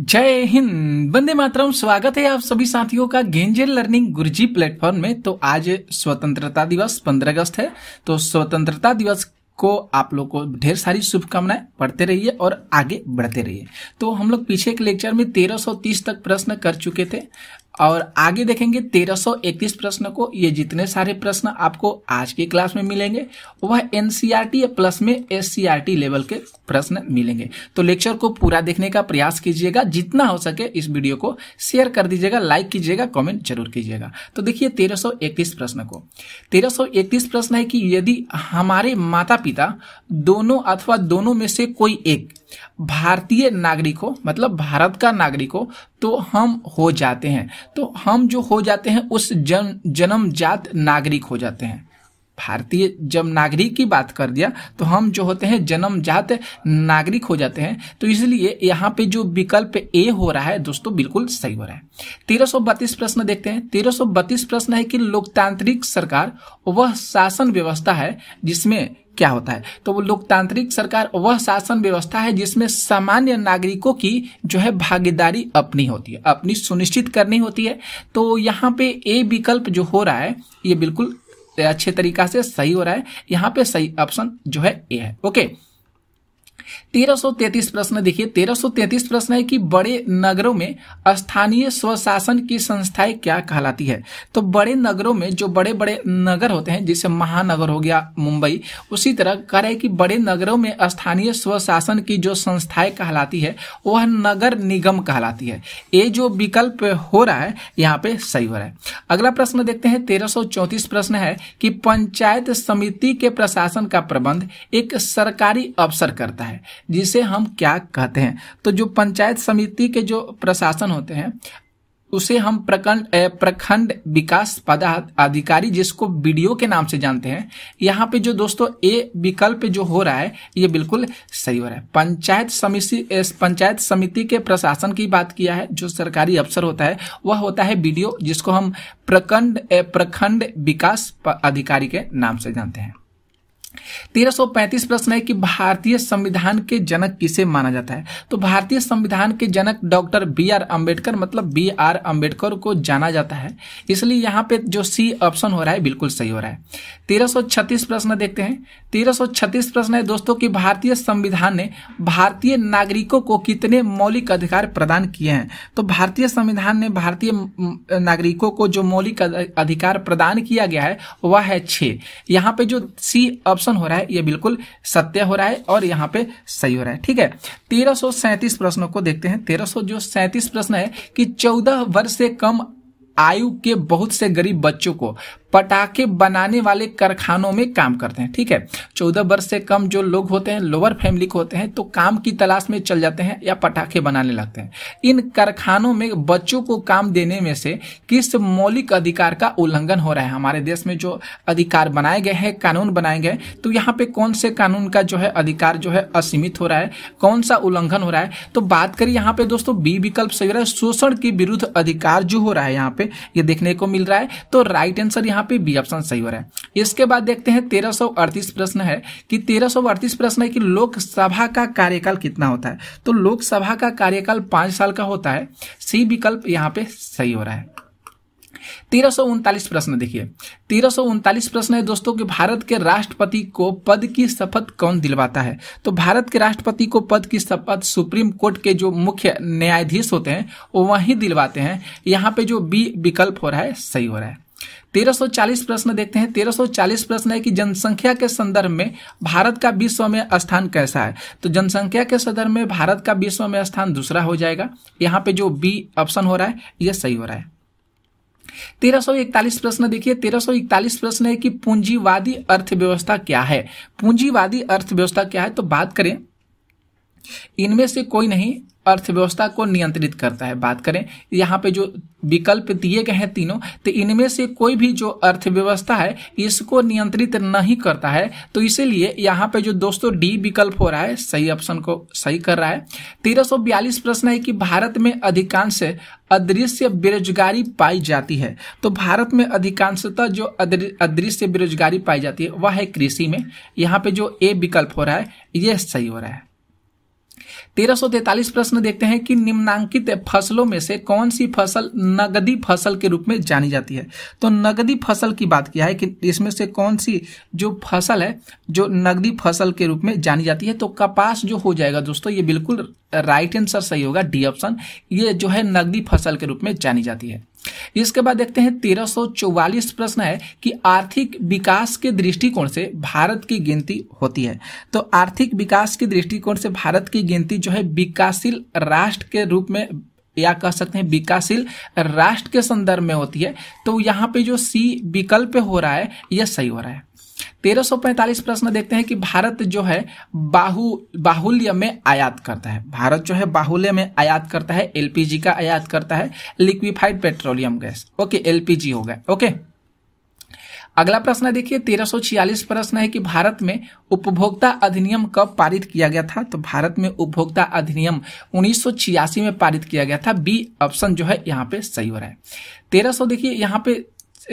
जय हिंद वंदे मातरम स्वागत है आप सभी साथियों का गेंजेल लर्निंग गुरुजी प्लेटफॉर्म में तो आज स्वतंत्रता दिवस 15 अगस्त है तो स्वतंत्रता दिवस को आप लोग को ढेर सारी शुभकामनाएं पढ़ते रहिए और आगे बढ़ते रहिए तो हम लोग पीछे के लेक्चर में 1330 तक प्रश्न कर चुके थे और आगे देखेंगे 1331 प्रश्न को ये जितने सारे प्रश्न आपको आज की क्लास में मिलेंगे वह एनसीईआरटी प्लस e में एस लेवल e के प्रश्न मिलेंगे तो लेक्चर को पूरा देखने का प्रयास कीजिएगा जितना हो सके इस वीडियो को शेयर कर दीजिएगा लाइक कीजिएगा कमेंट जरूर कीजिएगा तो देखिए 1331 प्रश्न को तेरह प्रश्न है कि यदि हमारे माता पिता दोनों अथवा दोनों में से कोई एक भारतीय नागरिक हो मतलब भारत का नागरिक हो तो हम हो जाते हैं तो हम जो हो जाते हैं उस जन जन्मजात नागरिक हो जाते हैं भारतीय जब नागरिक की बात कर दिया तो हम जो होते हैं जन्मजात नागरिक हो जाते हैं तो इसलिए यहाँ पे जो विकल्प ए हो रहा है दोस्तों बिल्कुल सही हो रहा है तेरह प्रश्न देखते हैं तेरह प्रश्न है कि लोकतांत्रिक सरकार वह शासन व्यवस्था है जिसमें क्या होता है तो वो लोकतांत्रिक सरकार वह शासन व्यवस्था है जिसमें सामान्य नागरिकों की जो है भागीदारी अपनी होती है अपनी सुनिश्चित करनी होती है तो यहाँ पे ए विकल्प जो हो रहा है ये बिल्कुल अच्छे तरीका से सही हो रहा है यहाँ पे सही ऑप्शन जो है ए है ओके 1333 प्रश्न देखिए 1333 प्रश्न है कि बड़े नगरों में स्थानीय स्वशासन की संस्थाएं क्या कहलाती है तो बड़े नगरों में जो बड़े बड़े नगर होते हैं जैसे महानगर हो गया मुंबई उसी तरह कह रहे कि बड़े नगरों में स्थानीय स्वशासन की जो संस्थाएं कहलाती है वह नगर निगम कहलाती है ये जो विकल्प हो रहा है यहाँ पे सही हो रहा है अगला प्रश्न देखते हैं तेरह प्रश्न है कि पंचायत समिति के प्रशासन का प्रबंध एक सरकारी अफसर करता है जिसे हम क्या कहते हैं तो जो पंचायत समिति के जो प्रशासन होते हैं उसे हम प्रखंड प्रखंड विकास पदाधिकारी जिसको बीडीओ के नाम से जानते हैं यहाँ पे जो दोस्तों ए विकल्प जो हो रहा है ये बिल्कुल सही हो रहा है पंचायत समिति पंचायत समिति के प्रशासन की बात किया है जो सरकारी अफसर होता है वह होता है वीडियो जिसको हम प्रखंड प्रखंड विकास अधिकारी के नाम से जानते हैं 1335 प्रश्न है कि भारतीय संविधान के जनक किसे माना जाता है तो भारतीय संविधान के जनक डॉक्टर बी आर अम्बेडकर मतलब बी आर अम्बेडकर को जाना जाता है इसलिए यहाँ पे जो सी ऑप्शन हो रहा है बिल्कुल सही हो रहा है 1336 प्रश्न देखते हैं 1336 प्रश्न है दोस्तों कि भारतीय संविधान ने भारतीय नागरिकों को कितने मौलिक अधिकार प्रदान किए हैं तो भारतीय संविधान ने भारतीय नागरिकों को जो मौलिक अधिकार प्रदान किया गया है वह है छः यहाँ पे जो सी ऑप्शन ऑप्शन हो रहा है ये बिल्कुल सत्य हो रहा है और यहाँ पे सही हो रहा है ठीक है तेरह प्रश्नों को देखते हैं तेरह जो सैंतीस प्रश्न है कि चौदह वर्ष से कम आयु के बहुत से गरीब बच्चों को पटाखे बनाने वाले कारखानों में काम करते हैं ठीक है चौदह वर्ष से कम जो लोग होते हैं लोअर फैमिली के होते हैं तो काम की तलाश में चल जाते हैं या पटाखे बनाने लगते हैं इन कारखानों में बच्चों को काम देने में से किस मौलिक अधिकार का उल्लंघन हो रहा है हमारे देश में जो अधिकार बनाए गए हैं कानून बनाए गए तो यहाँ पे कौन से कानून का जो है अधिकार जो है असीमित हो रहा है कौन सा उल्लंघन हो रहा है तो बात करिए यहाँ पे दोस्तों बी विकल्प सही शोषण के विरुद्ध अधिकार जो हो रहा है यहाँ पे ये देखने को मिल रहा है तो राइट आंसर यहाँ यहाँ पे बी ऑप्शन सही हो रहा है इसके बाद देखते हैं तेरह प्रश्न है कि तेरह प्रश्न है कि लोकसभा का कार्यकाल कितना होता है तो लोकसभा का कार्यकाल पांच साल का होता है सी विकल्प यहाँ पे सही हो रहा है तेरह प्रश्न देखिए तेरह प्रश्न है दोस्तों कि भारत के राष्ट्रपति को पद की शपथ कौन दिलवाता है तो भारत के राष्ट्रपति को पद की शपथ सुप्रीम कोर्ट के जो मुख्य न्यायाधीश होते हैं वो वहीं दिलवाते हैं यहाँ पे जो बी विकल्प हो रहा है सही हो रहा है 1340 प्रश्न देखते हैं 1340 प्रश्न है कि जनसंख्या के संदर्भ में भारत का विश्व में स्थान कैसा है तो जनसंख्या के संदर्भ में भारत का विश्व में स्थान दूसरा हो जाएगा यहाँ पे जो बी ऑप्शन हो रहा है यह सही हो रहा है 1341 प्रश्न देखिए 1341 प्रश्न है कि पूंजीवादी अर्थव्यवस्था क्या है पूंजीवादी अर्थव्यवस्था क्या है तो बात करें इनमें से कोई नहीं अर्थव्यवस्था को नियंत्रित करता है बात करें यहाँ पे जो विकल्प दिए गए हैं तीनों तो इनमें से कोई भी जो अर्थव्यवस्था है इसको नियंत्रित नहीं करता है तो इसीलिए यहाँ पे जो दोस्तों डी विकल्प हो रहा है सही ऑप्शन को सही कर रहा है तेरह प्रश्न है कि भारत में अधिकांश अदृश्य बेरोजगारी पाई जाती है तो भारत में अधिकांशतः जो अदृश्य बेरोजगारी पाई जाती है वह है कृषि में यहाँ पे जो ए विकल्प हो रहा है यह सही हो रहा है तेरह प्रश्न देखते हैं कि निम्नांकित फसलों में से कौन सी फसल नगदी फसल के रूप में जानी जाती है तो नगदी फसल की बात किया है कि इसमें से कौन सी जो फसल है जो नगदी फसल के रूप में जानी जाती है तो कपास जो हो जाएगा दोस्तों ये बिल्कुल राइट आंसर सही होगा डी ऑप्शन ये जो है नगदी फसल के रूप में जानी जाती है इसके बाद देखते हैं तेरह प्रश्न है कि आर्थिक विकास के दृष्टिकोण से भारत की गिनती होती है तो आर्थिक विकास के दृष्टिकोण से भारत की गिनती जो है विकासशील राष्ट्र के रूप में या कह सकते हैं विकासशील राष्ट्र के संदर्भ में होती है तो यहाँ पे जो सी विकल्प हो रहा है यह सही हो रहा है 1345 प्रश्न देखते हैं कि भारत जो है बाहु बाहुल्य में आयात करता है भारत जो है बाहुल्य में आयात करता है एलपीजी का आयात करता है liquefied petroleum gas okay LPG हो गया ओके अगला प्रश्न देखिए 1346 प्रश्न है कि भारत में उपभोक्ता अधिनियम कब पारित किया गया था तो भारत में उपभोक्ता अधिनियम उन्नीस में पारित किया गया था बी ऑप्शन जो है यहाँ पे सही हो रहा है 1300 देखिए यहाँ पे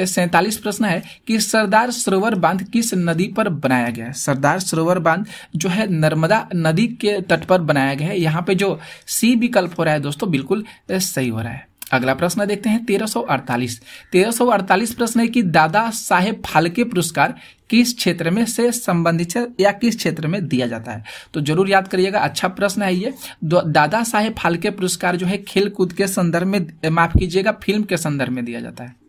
सैतालीस प्रश्न है कि सरदार सरोवर बांध किस नदी पर बनाया गया है सरदार सरोवर बांध जो है नर्मदा नदी के तट पर बनाया गया है यहाँ पे जो सी विकल्प हो रहा है दोस्तों बिल्कुल सही हो रहा है अगला प्रश्न देखते हैं 1348 1348 प्रश्न है कि दादा साहेब फालके पुरस्कार किस क्षेत्र में से संबंधित है या किस क्षेत्र में दिया जाता है तो जरूर याद करिएगा अच्छा प्रश्न है ये दादा साहेब फालके पुरस्कार जो है खेल कूद के संदर्भ में माफ कीजिएगा फिल्म के संदर्भ में दिया जाता है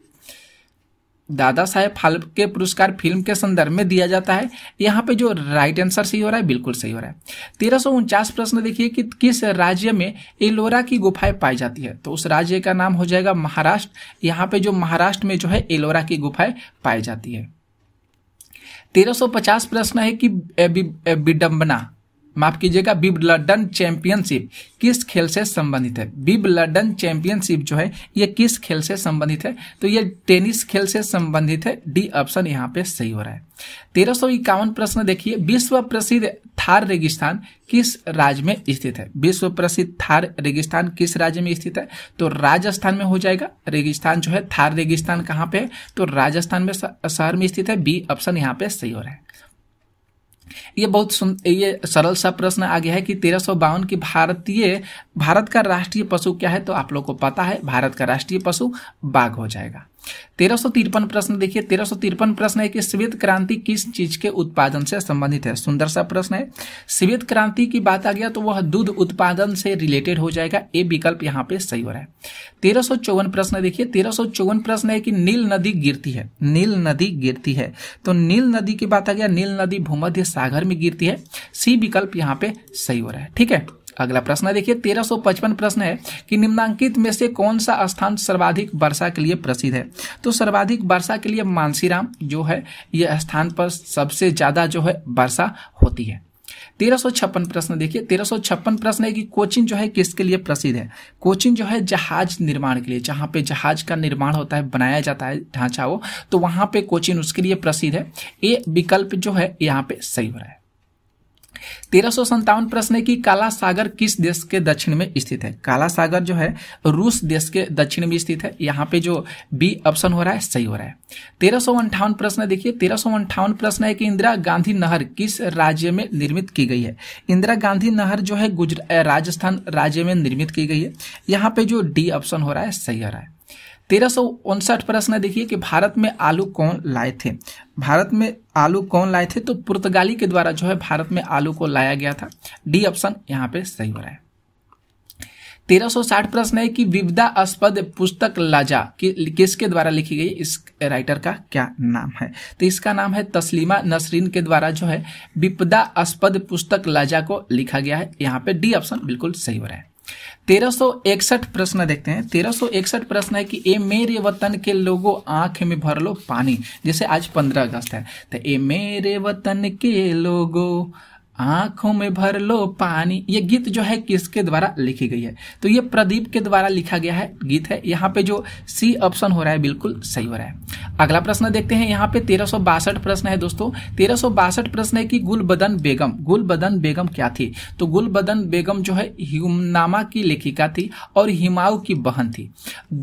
दादा साहेब फाल्के पुरस्कार फिल्म के संदर्भ में दिया जाता है यहाँ पे जो राइट आंसर सही हो रहा है बिल्कुल सही हो रहा है तेरह उनचास प्रश्न देखिए कि किस राज्य में एलोरा की गुफाएं पाई जाती है तो उस राज्य का नाम हो जाएगा महाराष्ट्र यहाँ पे जो महाराष्ट्र में जो है एलोरा की गुफाएं पाई जाती है पचास प्रश्न है कि विडम्बना माफ कीजिएगा बिब लंडन चैंपियनशिप किस खेल से संबंधित है बिब लंडन चैंपियनशिप जो है ये किस खेल से संबंधित है तो ये टेनिस खेल से संबंधित है डी ऑप्शन यहाँ पे सही हो रहा है तेरह सौ इक्यावन प्रश्न देखिए विश्व प्रसिद्ध थार रेगिस्तान किस राज्य में स्थित है विश्व प्रसिद्ध थार रेगिस्तान किस राज्य में स्थित है तो राजस्थान में हो जाएगा रेगिस्तान जो है थार रेगिस्तान कहाँ पे है तो राजस्थान में शहर में स्थित है बी ऑप्शन यहाँ पे सही हो रहा है ये बहुत सुन ये सरल सा प्रश्न आ गया है कि तेरह बावन की भारतीय भारत का राष्ट्रीय पशु क्या है तो आप लोग को पता है भारत का राष्ट्रीय पशु बाघ हो जाएगा तेरह सौ तिरपन प्रश्न देखिए तेरह सौ तिरपन प्रश्न है कि श्वेत क्रांति किस चीज के उत्पादन से संबंधित है सुंदर सा प्रश्न है श्वेत क्रांति की बात आ गया तो वह दूध उत्पादन से रिलेटेड हो जाएगा ए विकल्प यहाँ पे सही हो रहा है तेरह सौ चौवन प्रश्न देखिए तेरह सौ चौवन प्रश्न है कि नील नदी गिरती है नील नदी गिरती है तो नील नदी की बात आ गया नील नदी भूमध्य सागर में गिरती है सी विकल्प यहाँ पे सही हो रहा है ठीक है अगला प्रश्न देखिए 1355 प्रश्न है कि निम्नांकित में से कौन सा स्थान सर्वाधिक वर्षा के लिए प्रसिद्ध है तो सर्वाधिक वर्षा के लिए मानसीराम जो है यह स्थान पर सबसे ज्यादा जो है वर्षा होती है तेरह सौ छप्पन प्रश्न देखिए तेरह सौ छप्पन प्रश्न है कि कोचिन जो है किसके लिए प्रसिद्ध है कोचिन जो है जहाज निर्माण के लिए जहां पे जहाज का निर्माण होता है बनाया जाता है ढांचा वो तो वहां पे कोचिन उसके लिए प्रसिद्ध है ये विकल्प जो है यहाँ पे सही हो रहा है तेरह प्रश्न है कि काला सागर किस देश के दक्षिण में स्थित है काला सागर जो है रूस देश के दक्षिण में स्थित है यहाँ पे जो बी ऑप्शन हो रहा है सही हो रहा है तेरह प्रश्न देखिए तेरह प्रश्न है कि इंदिरा गांधी नहर किस राज्य में निर्मित की गई है इंदिरा गांधी नहर जो है राजस्थान राज्य में निर्मित की गई है यहाँ पे जो डी ऑप्शन हो रहा है सही हो रहा है तेरह सौ उनसठ प्रश्न देखिए कि भारत में आलू कौन लाए थे भारत में आलू कौन लाए थे तो पुर्तगाली के द्वारा जो है भारत में आलू को लाया गया था डी ऑप्शन यहाँ पे सही हो रहा है साठ प्रश्न है कि विविधास्पद पुस्तक लाजा कि, किसके द्वारा लिखी गई इस राइटर का क्या नाम है तो इसका नाम है तस्लीमा नसरीन के द्वारा जो है विपदास्पद पुस्तक लाजा को लिखा गया है यहाँ पे डी ऑप्शन बिल्कुल सही हो रहा है तेरह प्रश्न देखते हैं तेरह प्रश्न है कि ए मेरे वतन के लोगों आंख में भर लो पानी जैसे आज पंद्रह अगस्त है तो ए मेरे वतन के लोगों आंखों में भर लो पानी ये गीत जो है किसके द्वारा लिखी गई है तो ये प्रदीप के द्वारा लिखा गया है गीत है यहाँ पे जो सी ऑप्शन हो रहा है बिल्कुल सही हो रहा है अगला प्रश्न देखते हैं यहाँ पे तेरह प्रश्न है दोस्तों तेरह प्रश्न है कि गुलबदन बेगम गुलबदन बेगम क्या थी तो गुलबदन बेगम जो है हिमनामा की लेखिका थी और हिमाऊ की बहन थी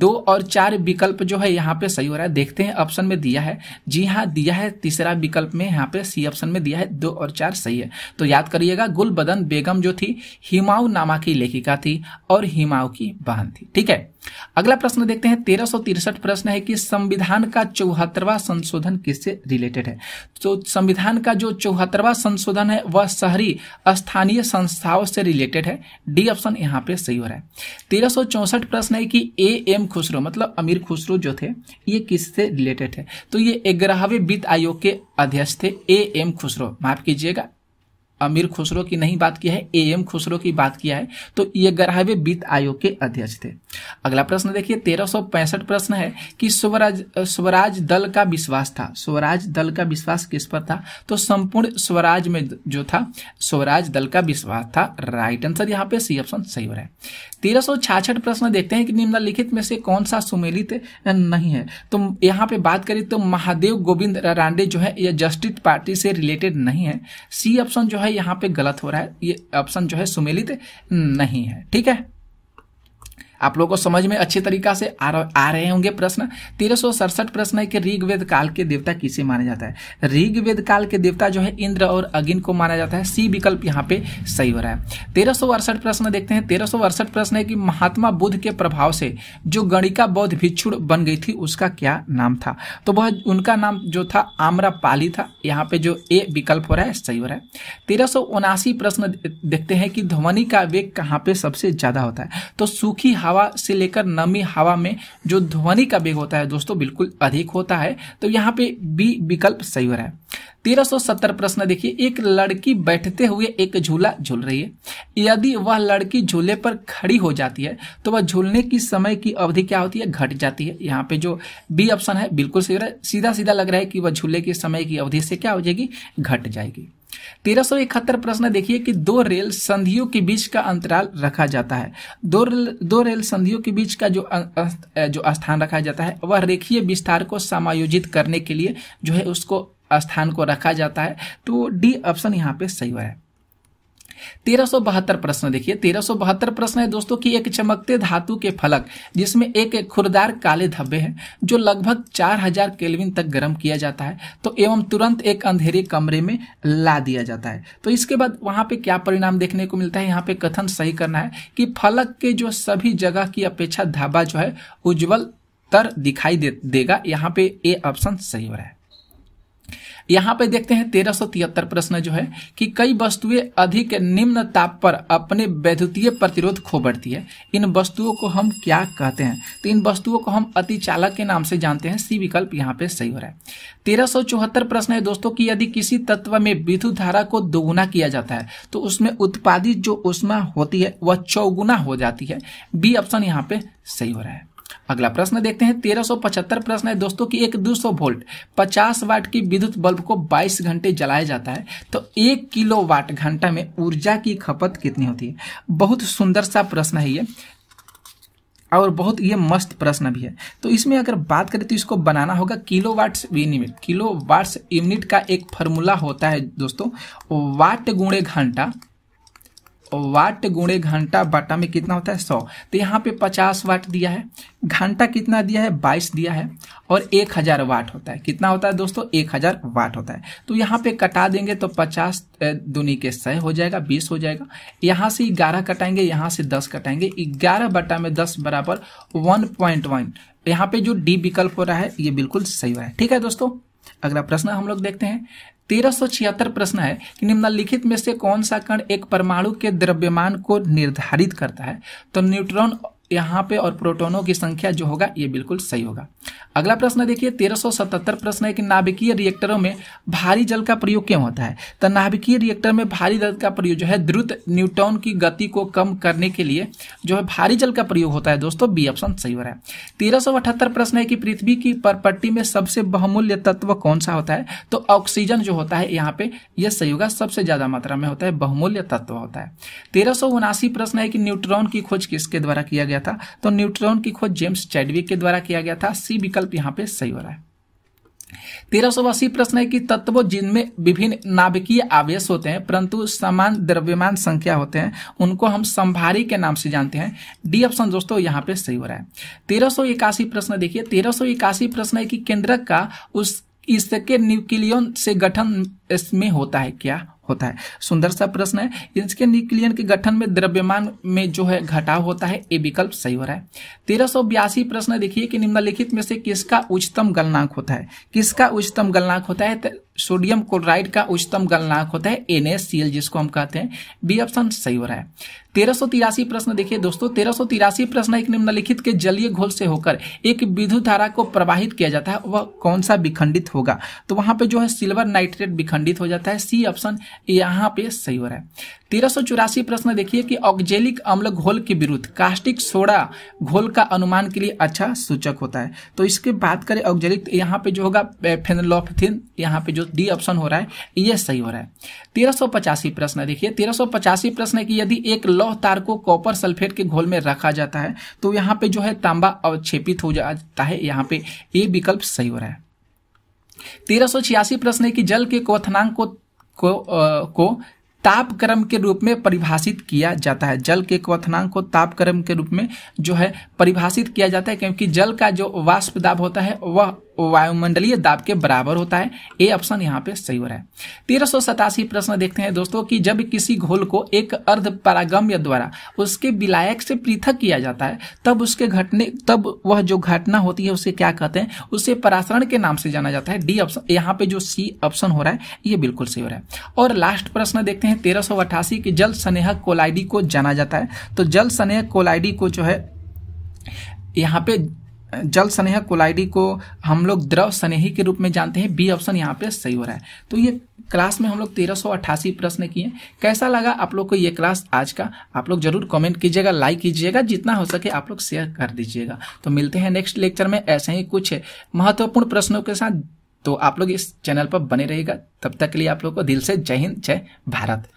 दो और चार विकल्प जो है यहाँ पे सही हो रहा है देखते हैं ऑप्शन में दिया है जी हाँ दिया है तीसरा विकल्प में यहाँ पे सी ऑप्शन में दिया है दो और चार सही है तो याद करिएगा गुलबदन बेगम जो थी हिमाऊ नामा की लेखिका थी और हिमाऊ की बहन थी ठीक है अगला प्रश्न देखते हैं तेरह प्रश्न है कि संविधान का चौहत्तरवा संशोधन किससे रिलेटेड है तो संविधान का जो चौहत्तरवा संशोधन है वह शहरी स्थानीय संस्थाओं से रिलेटेड है डी ऑप्शन यहाँ पे सही हो रहा है तेरह प्रश्न है कि ए एम खुसरो मतलब अमीर खुसरो जो थे ये किससे रिलेटेड है तो ये ग्यारहवें वित्त आयोग के अध्यक्ष थे ए एम खुसरो माफ कीजिएगा अमीर खुसरो की नहीं बात की है ए एम खुसरो की बात किया है तो ये ग्यारहवें वित्त आयोग के अध्यक्ष थे अगला प्रश्न देखिए तेरह प्रश्न है कि स्वराज स्वराज दल का विश्वास था स्वराज दल का विश्वास किस पर था तो संपूर्ण स्वराज में जो था स्वराज दल का विश्वास था राइट आंसर यहाँ पे सी ऑप्शन सही हो रहा है तेरह प्रश्न देखते हैं कि निम्नलिखित में से कौन सा सुमेलित नहीं है तो यहाँ पे बात करें तो महादेव गोविंद रांडे जो है यह जस्टिस पार्टी से रिलेटेड नहीं है सी ऑप्शन जो है यहाँ पे गलत हो रहा है ये ऑप्शन जो है सुमेलित नहीं है ठीक है आप लोगों को समझ में अच्छे तरीका से आ, आ रहे होंगे प्रश्न तेरह प्रश्न है कि ऋग्वेद काल के देवता किसे माना जाता है ऋग्वेद काल के देवता जो है इंद्र और अग्नि को माना जाता है सी विकल्प यहाँ पे सही हो रहा है तेरह प्रश्न देखते हैं तेरह प्रश्न है कि महात्मा बुद्ध के प्रभाव से जो गणिका बौद्ध भिक्षुड़ बन गई थी उसका क्या नाम था तो वह उनका नाम जो था आम्रपाली था यहाँ पे जो ए विकल्प हो रहा है सही हो रहा है तेरह प्रश्न देखते हैं कि ध्वनि का वेग कहाँ पे सबसे ज्यादा होता है तो सूखी हवा से लेकर नमी हवा में जो ध्वनि का वेग होता है दोस्तों बिल्कुल अधिक होता है तो यहाँ पे बी विकल्प सही हो रहा है सत्तर प्रश्न देखिए एक लड़की बैठते हुए एक झूला झूल रही है यदि वह लड़की झूले पर खड़ी हो जाती है तो वह झूलने की समय की अवधि क्या होती है घट जाती है यहाँ पे जो बी ऑप्शन है बिल्कुल सही हो रहा है सीधा सीधा लग रहा है कि वह झूले के समय की अवधि से क्या हो जाएगी घट जाएगी तेरह सौ इकहत्तर प्रश्न देखिए कि दो रेल संधियों के बीच का अंतराल रखा जाता है दो रेल दो रेल संधियों के बीच का जो अं, अं, जो स्थान रखा जाता है वह रेखीय विस्तार को समायोजित करने के लिए जो है उसको स्थान को रखा जाता है तो डी ऑप्शन यहाँ पे सही है तेरह प्रश्न देखिए तेरह प्रश्न है दोस्तों कि एक चमकते धातु के फलक जिसमें एक खुरदार काले धब्बे हैं जो लगभग 4000 केलविन तक गर्म किया जाता है तो एवं तुरंत एक अंधेरे कमरे में ला दिया जाता है तो इसके बाद वहां पे क्या परिणाम देखने को मिलता है यहाँ पे कथन सही करना है कि फलक के जो सभी जगह की अपेक्षा धाबा जो है उज्जवल तर दिखाई दे, देगा यहाँ पे ए ऑप्शन सही हो रहा है यहाँ पे देखते हैं तेरह सौ तिहत्तर प्रश्न जो है कि कई वस्तुएं अधिक निम्न ताप पर अपने वैद्युतीय प्रतिरोध खो बढ़ती है इन वस्तुओं को हम क्या कहते हैं तो इन वस्तुओं को हम अति चालक के नाम से जानते हैं सी विकल्प यहाँ पे सही हो रहा है तेरह सौ चौहत्तर प्रश्न है दोस्तों कि यदि किसी तत्व में विद्युत धारा को दोगुना किया जाता है तो उसमें उत्पादित जो उष्मा होती है वह चौगुना हो जाती है बी ऑप्शन यहाँ पे सही हो रहा है अगला प्रश्न देखते हैं पचहत्तर प्रश्न है दोस्तों कि एक 200 वोल्ट 50 वाट की विद्युत बल्ब को 22 घंटे जलाया जाता है तो एक किलो वाट घंटा में ऊर्जा की खपत कितनी होती है बहुत सुंदर सा प्रश्न है ये और बहुत ये मस्त प्रश्न भी है तो इसमें अगर बात करें तो इसको बनाना होगा kilowatts unit kilowatts unit का एक फॉर्मूला होता है दोस्तों वाट गुणे घंटा वाट गुणे घंटा बटा में कितना होता है सौ तो यहाँ पे पचास वाट दिया है घंटा कितना दिया है बाईस दिया है और एक हजार वाट होता है कितना होता है दोस्तों एक हजार वाट होता है तो यहाँ पे कटा देंगे तो पचास दुनी के सह हो जाएगा बीस हो जाएगा यहाँ से ग्यारह कटाएंगे यहाँ से दस कटाएंगे ग्यारह बटा में दस बराबर वन पॉइंट वन यहाँ पे जो डी विकल्प हो रहा है ये बिल्कुल सही हो रहा है ठीक है दोस्तों अगला प्रश्न हम लोग देखते हैं तेरह प्रश्न है कि निम्नलिखित में से कौन सा कण एक परमाणु के द्रव्यमान को निर्धारित करता है तो न्यूट्रॉन यहाँ पे और प्रोटोनों की संख्या जो होगा ये बिल्कुल सही होगा अगला प्रश्न देखिए 1377 प्रश्न है कि नाभिकीय रिएक्टरों में भारी जल का प्रयोग क्यों होता है तो नाभिकीय रिएक्टर में भारी जल का प्रयोग जो है द्रुत न्यूटॉन की गति को कम करने के लिए जो है भारी जल का प्रयोग होता है दोस्तों बी ऑप्शन सही हो रहा है तेरह प्रश्न है कि पृथ्वी की परपट्टी में सबसे बहुमूल्य तत्व कौन सा होता है तो ऑक्सीजन जो होता है यहाँ पे यह सही होगा सबसे ज्यादा मात्रा में होता है बहुमूल्य तत्व होता है तेरह प्रश्न है कि न्यूट्रॉन की खोज किसके द्वारा किया गया गया था तो न्यूट्रॉन की खोज जेम्स चैडविक के द्वारा किया गया था सी विकल्प यहाँ पे सही हो रहा है तेरह सौ अस्सी प्रश्न है कि तत्व जिनमें विभिन्न नाभिकीय आवेश होते हैं परंतु समान द्रव्यमान संख्या होते हैं उनको हम संभारी के नाम से जानते हैं डी ऑप्शन दोस्तों यहाँ पे सही हो रहा है तेरह सौ इक्यासी प्रश्न देखिए तेरह सौ इक्यासी प्रश्न है कि केंद्रक का उस इसके न्यूक्लियन से गठन इसमें होता है क्या होता है सुंदर सा प्रश्न है इसके न्यूक्लियन के गठन में द्रव्यमान में जो है घटाव होता है ये विकल्प सही हो रहा है तेरह प्रश्न देखिए कि निम्नलिखित में से किसका उच्चतम गलनांक होता है किसका उच्चतम गलनांक होता है सोडियम क्लोराइड का उच्चतम गलनाक होता है NaCl जिसको हम कहते हैं बी ऑप्शन सही हो रहा है तेरह प्रश्न देखिए दोस्तों तेरह प्रश्न एक निम्नलिखित के जलीय घोल से होकर एक विद्युत धारा को प्रवाहित किया जाता है वह कौन सा विखंडित होगा तो वहां पे जो है सिल्वर नाइट्रेट विखंडित हो जाता है सी ऑप्शन यहाँ पे सही हो रहा है तेरह प्रश्न देखिए कि ऑक्जेलिक अम्ल घोल के विरुद्ध कास्टिक सोडा घोल का अनुमान के लिए अच्छा सूचक होता है तो इसके बात करें ऑक्जेलिक तो यहाँ पे जो होगा फेनलोफिन यहाँ पे जो जो डी ऑप्शन हो रहा है ये सही हो रहा है तेरह प्रश्न देखिए तेरह प्रश्न है कि यदि एक लौह तार को कॉपर सल्फेट के घोल में रखा जाता है तो यहाँ पे जो है तांबा अवक्षेपित हो जाता है यहाँ पे ए विकल्प सही हो रहा है तेरह प्रश्न है कि जल के क्वथनांक को को, आ, को ताप क्रम के रूप में परिभाषित किया जाता है जल के क्वनांक को ताप क्रम के रूप में जो है परिभाषित किया जाता है क्योंकि जल का जो वाष्प दाब होता है वह वायुमंडलीय दाब के बराबर होता है ए ऑप्शन यहाँ पे सही हो रहा है तेरह प्रश्न देखते हैं दोस्तों कि जब किसी घोल को एक अर्ध पारागम्य द्वारा उसके विलायक से पृथक किया जाता है तब उसके घटने तब वह जो घटना होती है उसे क्या कहते हैं उसे परासरण के नाम से जाना जाता है डी ऑप्शन यहाँ पे जो सी ऑप्शन हो रहा है ये बिल्कुल सही हो रहा है और लास्ट प्रश्न देखते हैं तेरह के जल स्नेहक कोलाइडी को जाना जाता है तो जल स्नेहक कोलाइडी को जो है यहाँ पे जल स्नेह कोलाइडी को हम लोग द्रव स्नेही के रूप में जानते हैं बी ऑप्शन यहाँ पे सही हो रहा है तो ये क्लास में हम लोग तेरह सौ अट्ठासी प्रश्न किए कैसा लगा आप लोग को ये क्लास आज का आप लोग जरूर कमेंट कीजिएगा लाइक कीजिएगा जितना हो सके आप लोग शेयर कर दीजिएगा तो मिलते हैं नेक्स्ट लेक्चर में ऐसे ही कुछ महत्वपूर्ण प्रश्नों के साथ तो आप लोग इस चैनल पर बने रहेगा तब तक के लिए आप लोग को दिल से जय हिंद जय भारत